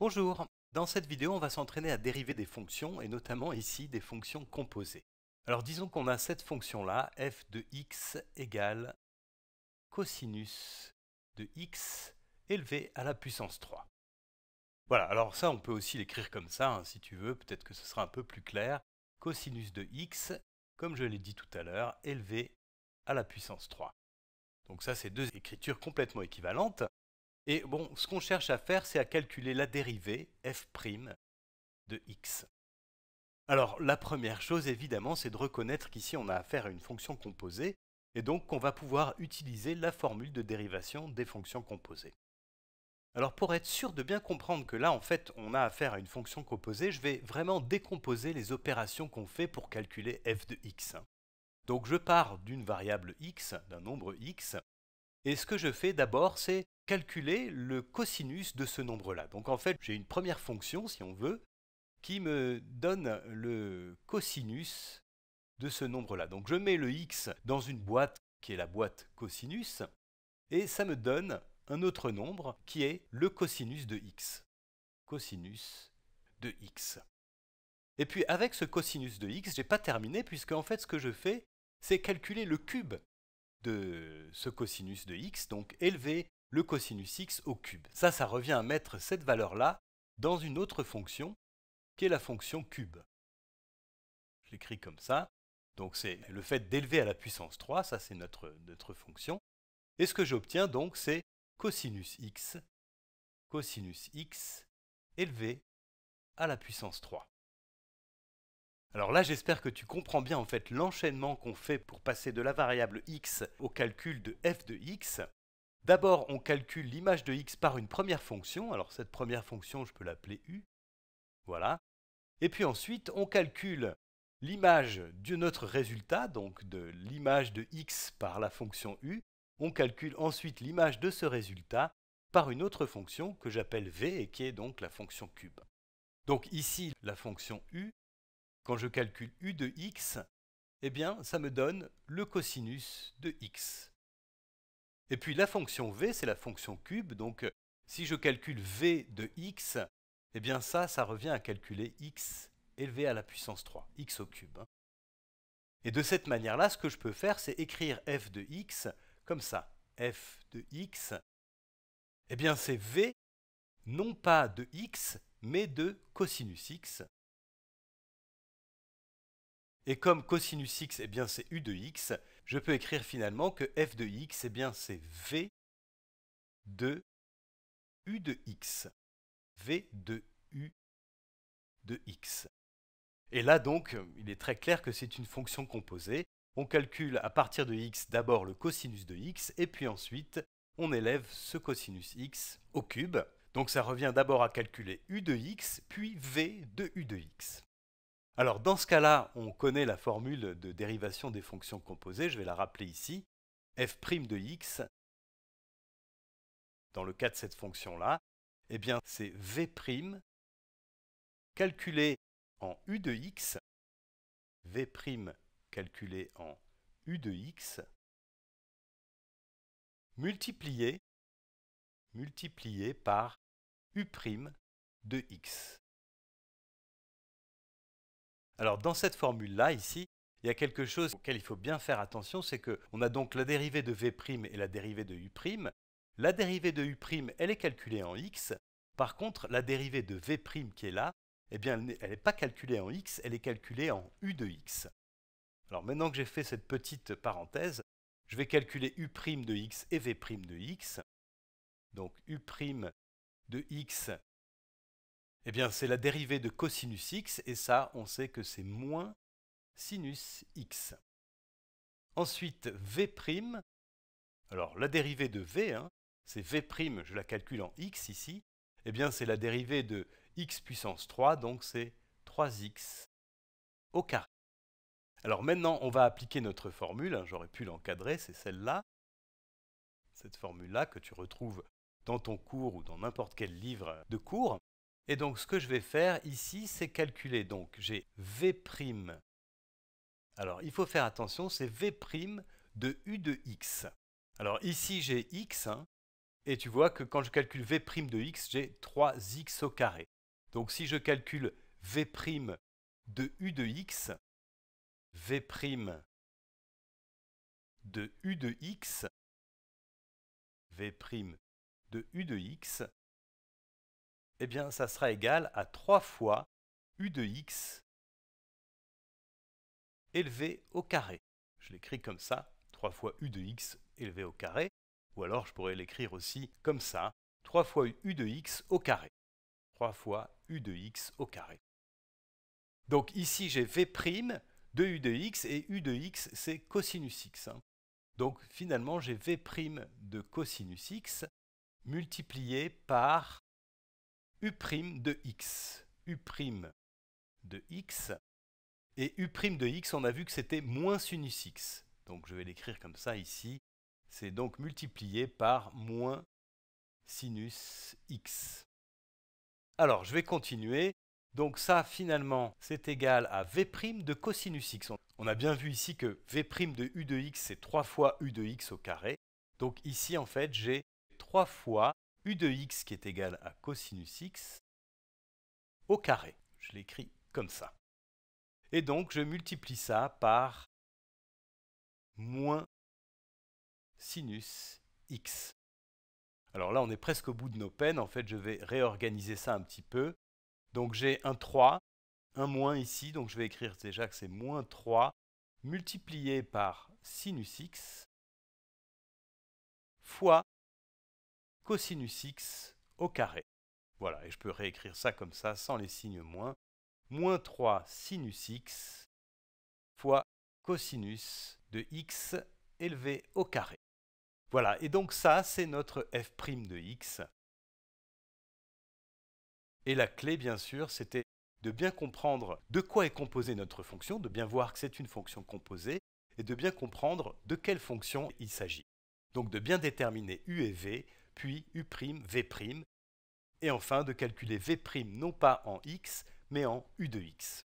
Bonjour, dans cette vidéo on va s'entraîner à dériver des fonctions et notamment ici des fonctions composées. Alors disons qu'on a cette fonction là, f de x égale cosinus de x élevé à la puissance 3. Voilà, alors ça on peut aussi l'écrire comme ça hein, si tu veux, peut-être que ce sera un peu plus clair. Cosinus de x, comme je l'ai dit tout à l'heure, élevé à la puissance 3. Donc ça c'est deux écritures complètement équivalentes. Et bon, ce qu'on cherche à faire, c'est à calculer la dérivée f' de x. Alors la première chose, évidemment, c'est de reconnaître qu'ici on a affaire à une fonction composée, et donc qu'on va pouvoir utiliser la formule de dérivation des fonctions composées. Alors pour être sûr de bien comprendre que là en fait on a affaire à une fonction composée, je vais vraiment décomposer les opérations qu'on fait pour calculer f de x. Donc je pars d'une variable x, d'un nombre x, et ce que je fais d'abord c'est calculer le cosinus de ce nombre-là. Donc en fait, j'ai une première fonction, si on veut, qui me donne le cosinus de ce nombre-là. Donc je mets le x dans une boîte qui est la boîte cosinus, et ça me donne un autre nombre qui est le cosinus de x. Cosinus de x. Et puis avec ce cosinus de x, je n'ai pas terminé puisque en fait ce que je fais, c'est calculer le cube de ce cosinus de x, donc élevé le cosinus x au cube. Ça, ça revient à mettre cette valeur-là dans une autre fonction, qui est la fonction cube. Je l'écris comme ça. Donc c'est le fait d'élever à la puissance 3, ça c'est notre, notre fonction. Et ce que j'obtiens donc, c'est cosinus x, cosinus x élevé à la puissance 3. Alors là, j'espère que tu comprends bien en fait l'enchaînement qu'on fait pour passer de la variable x au calcul de f de x. D'abord, on calcule l'image de x par une première fonction. Alors cette première fonction, je peux l'appeler u. Voilà. Et puis ensuite, on calcule l'image de notre résultat, donc de l'image de x par la fonction u. On calcule ensuite l'image de ce résultat par une autre fonction que j'appelle v et qui est donc la fonction cube. Donc ici, la fonction u, quand je calcule u de x, eh bien, ça me donne le cosinus de x. Et puis la fonction v, c'est la fonction cube, donc euh, si je calcule v de x, eh bien ça, ça revient à calculer x élevé à la puissance 3, x au cube. Hein. Et de cette manière-là, ce que je peux faire, c'est écrire f de x comme ça. f de x, eh bien c'est v non pas de x, mais de cosinus x. Et comme cosinus x, eh bien c'est u de x, je peux écrire finalement que f de x, eh bien c'est v de u de x. v de u de x. Et là donc, il est très clair que c'est une fonction composée. On calcule à partir de x d'abord le cosinus de x, et puis ensuite on élève ce cosinus x au cube. Donc ça revient d'abord à calculer u de x, puis v de u de x. Alors dans ce cas-là, on connaît la formule de dérivation des fonctions composées, je vais la rappeler ici, f' de x, dans le cas de cette fonction-là, eh bien c'est v' calculé en u de x, v' calculé en u de x, multiplié, multiplié par u' de x. Alors dans cette formule-là, ici, il y a quelque chose auquel il faut bien faire attention, c'est qu'on a donc la dérivée de V' et la dérivée de U'. La dérivée de U', elle est calculée en x. Par contre, la dérivée de V' qui est là, eh bien, elle n'est pas calculée en x, elle est calculée en U de x. Alors maintenant que j'ai fait cette petite parenthèse, je vais calculer U' de x et V' de x. Donc U' de x eh bien, c'est la dérivée de cosinus x, et ça, on sait que c'est moins sinus x. Ensuite, v', alors la dérivée de v, hein, c'est v', je la calcule en x ici, eh bien c'est la dérivée de x puissance 3, donc c'est 3x au carré. Alors maintenant, on va appliquer notre formule, hein, j'aurais pu l'encadrer, c'est celle-là, cette formule-là que tu retrouves dans ton cours ou dans n'importe quel livre de cours. Et donc ce que je vais faire ici, c'est calculer. Donc j'ai V'. Alors il faut faire attention, c'est V' de U de X. Alors ici j'ai X, hein, et tu vois que quand je calcule V' de X, j'ai 3X au carré. Donc si je calcule V' de U de X, V' de U de X, V' de U de X, eh bien ça sera égal à 3 fois u de x élevé au carré. Je l'écris comme ça, 3 fois u de x élevé au carré, ou alors je pourrais l'écrire aussi comme ça, 3 fois u de x au carré. 3 fois u de x au carré. Donc ici j'ai v' de u de x, et u de x c'est cosinus x. Hein. Donc finalement j'ai v' de cosinus x multiplié par U' de x. U' de x. Et U' de x, on a vu que c'était moins sinus x. Donc je vais l'écrire comme ça ici. C'est donc multiplié par moins sinus x. Alors je vais continuer. Donc ça finalement c'est égal à v' de cosinus x. On a bien vu ici que v' de u de x c'est 3 fois u de x au carré. Donc ici en fait j'ai 3 fois u de x qui est égal à cosinus x au carré. Je l'écris comme ça. Et donc, je multiplie ça par moins sinus x. Alors là, on est presque au bout de nos peines. En fait, je vais réorganiser ça un petit peu. Donc j'ai un 3, un moins ici, donc je vais écrire déjà que c'est moins 3 multiplié par sinus x fois cosinus x au carré. Voilà, et je peux réécrire ça comme ça, sans les signes moins. Moins 3 sinus x fois cosinus de x élevé au carré. Voilà, et donc ça, c'est notre f' de x. Et la clé, bien sûr, c'était de bien comprendre de quoi est composée notre fonction, de bien voir que c'est une fonction composée, et de bien comprendre de quelle fonction il s'agit. Donc de bien déterminer u et v puis U', V', et enfin de calculer V' non pas en x, mais en U de x.